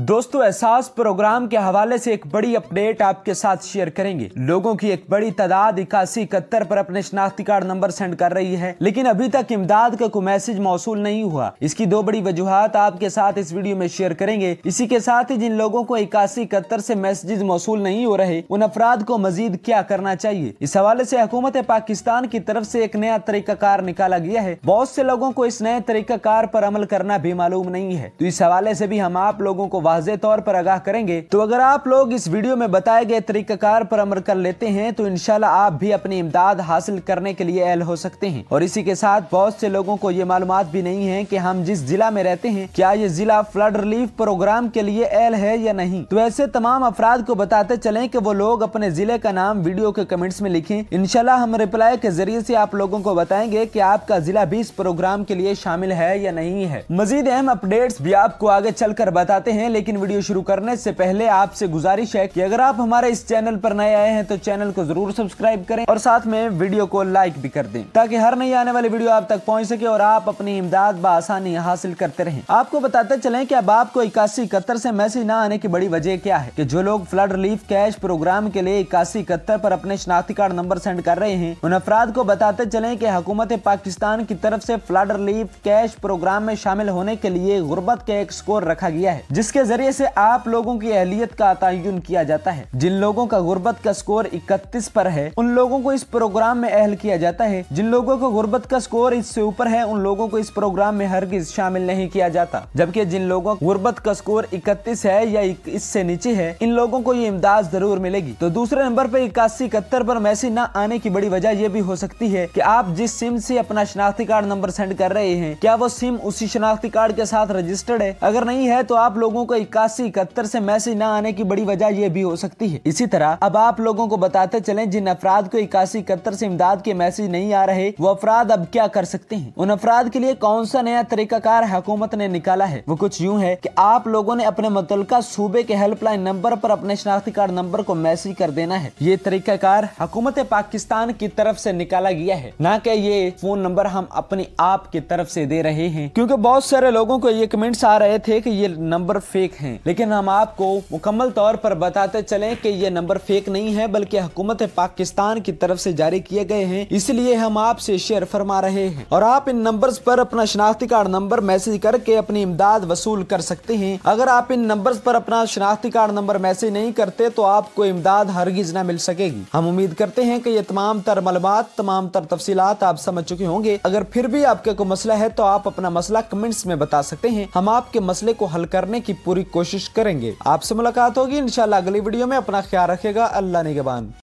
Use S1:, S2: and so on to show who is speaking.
S1: दोस्तों एहसास प्रोग्राम के हवाले से एक बड़ी अपडेट आपके साथ शेयर करेंगे लोगों की एक बड़ी तादाद इक्यासी इकहत्तर पर अपने शनाख्ती कार्ड नंबर सेंड कर रही है लेकिन अभी तक इमदाद का कोई मैसेज मौसू नहीं हुआ इसकी दो बड़ी वजूहत आपके साथ इस वीडियो में शेयर करेंगे इसी के साथ ही जिन लोगों को इक्यासी इकहत्तर ऐसी मैसेज मौसू नहीं हो रहे उन अफराद को मजीद क्या करना चाहिए इस हवाले ऐसी हुकूमत पाकिस्तान की तरफ ऐसी एक नया तरीकाकार निकाला गया है बहुत से लोगों को इस नए तरीकाकार पर अमल करना भी मालूम नहीं है तो इस हवाले ऐसी भी हम आप लोगों को वाजे तौर पर आगाह करेंगे तो अगर आप लोग इस वीडियो में बताए गए तरीकाकार पर अमल कर लेते हैं तो इनशाला आप भी अपनी इमदाद हासिल करने के लिए अहल हो सकते हैं और इसी के साथ बहुत से लोगों को ये मालूम भी नहीं है की हम जिस जिला में रहते हैं क्या ये जिला फ्लड रिलीफ प्रोग्राम के लिए अहल है या नहीं तो ऐसे तमाम अफराद को बताते चले की वो लोग अपने जिले का नाम वीडियो के कमेंट्स में लिखे इनशाला हम रिप्लाई के जरिए ऐसी आप लोगों को बताएंगे की आपका जिला भी इस प्रोग्राम के लिए शामिल है या नहीं है मजीद अहम अपडेट्स भी आपको आगे चलकर बताते हैं लेकिन वीडियो शुरू करने से पहले आपसे गुजारिश है कि अगर आप हमारे इस चैनल पर नए आए हैं तो चैनल को जरूर सब्सक्राइब करें और साथ में वीडियो को लाइक भी कर दें ताकि हर नई आने वाली वीडियो आप तक पहुंच सके और आप अपनी इमदाद बसानी हासिल करते रहे आपको बताते चले की अब आपको इक्यासी इकहत्तर ऐसी मैसेज न आने की बड़ी वजह क्या है की जो लोग फ्लड रिलीफ कैश प्रोग्राम के लिए इक्यासी इकहत्तर आरोप अपने शनाख्ती कार्ड नंबर सेंड कर रहे हैं उन अफराद को बताते चले की हुकूमत पाकिस्तान की तरफ ऐसी फ्लड रिलीफ कैश प्रोग्राम में शामिल होने के लिए गुर्बत का एक स्कोर रखा गया है जिसके जरिए से आप लोगों की अहलियत का तयन किया जाता है जिन लोगों का गुर्बत का स्कोर इकतीस पर है उन लोगों को इस प्रोग्राम में अहल किया जाता है जिन लोगों को गुर्बत का स्कोर इससे ऊपर है उन लोगों को इस प्रोग्राम में हरगिज शामिल नहीं किया जाता जबकि जिन लोगों गुर्बत का स्कोर इकतीस है या इससे नीचे है इन लोगों को ये इमदाद जरूर मिलेगी तो दूसरे नंबर पर इक्यासी इकहत्तर पर मैसेज न आने की बड़ी वजह यह भी हो सकती है कि आप जिस सिम से अपना शनाख्ती कार्ड नंबर सेंड कर रहे हैं क्या वो सिम उसी शनाख्ती कार्ड के साथ रजिस्टर्ड है अगर नहीं है तो आप लोगों को इक्यासी इकहत्तर से मैसेज न आने की बड़ी वजह यह भी हो सकती है इसी तरह अब आप लोगों को बताते चले जिन अफराध को इक्यासी इकहत्तर से इमदाद के मैसेज नहीं आ रहे वो अफराध अब क्या कर सकते हैं उन अफराध के लिए कौन सा नया तरीकाकार हुकूमत ने निकाला है वो कुछ यूँ है की आप लोगों ने अपने मुतल सूबे के हेल्पलाइन नंबर आरोप अपने शनाख्ती कार्ड नंबर को मैसेज कर देना है ये तरीकाकार हुकूमत पाकिस्तान की तरफ ऐसी निकाला गया है न कि ये फोन नंबर हम अपने आप की तरफ ऐसी दे रहे हैं क्यूँकी बहुत सारे लोगों को ये कमेंट्स आ रहे थे की ये नंबर फेक फेक हैं लेकिन हम आपको मुकम्मल तौर पर बताते चले कि ये नंबर फेक नहीं है बल्कि हुकूमत पाकिस्तान की तरफ से जारी किए गए हैं इसलिए हम आपसे शेयर फरमा रहे हैं और आप इन नंबर पर अपना शनाख्ती कार्ड नंबर मैसेज करके अपनी इमदाद वसूल कर सकते हैं अगर आप इन नंबर पर अपना शनाख्ती कार्ड नंबर मैसेज नहीं करते तो आपको इमदाद हरगिज न मिल सकेगी हम उम्मीद करते हैं की ये तमाम तर मलबात तमाम तर तफसी आप समझ चुके होंगे अगर फिर भी आपके कोई मसला है तो आप अपना मसला कमेंट्स में बता सकते हैं हम आपके मसले को हल करने की पूरी कोशिश करेंगे आपसे मुलाकात होगी इनशाला अगली वीडियो में अपना ख्याल रखेगा अल्लाह निगबान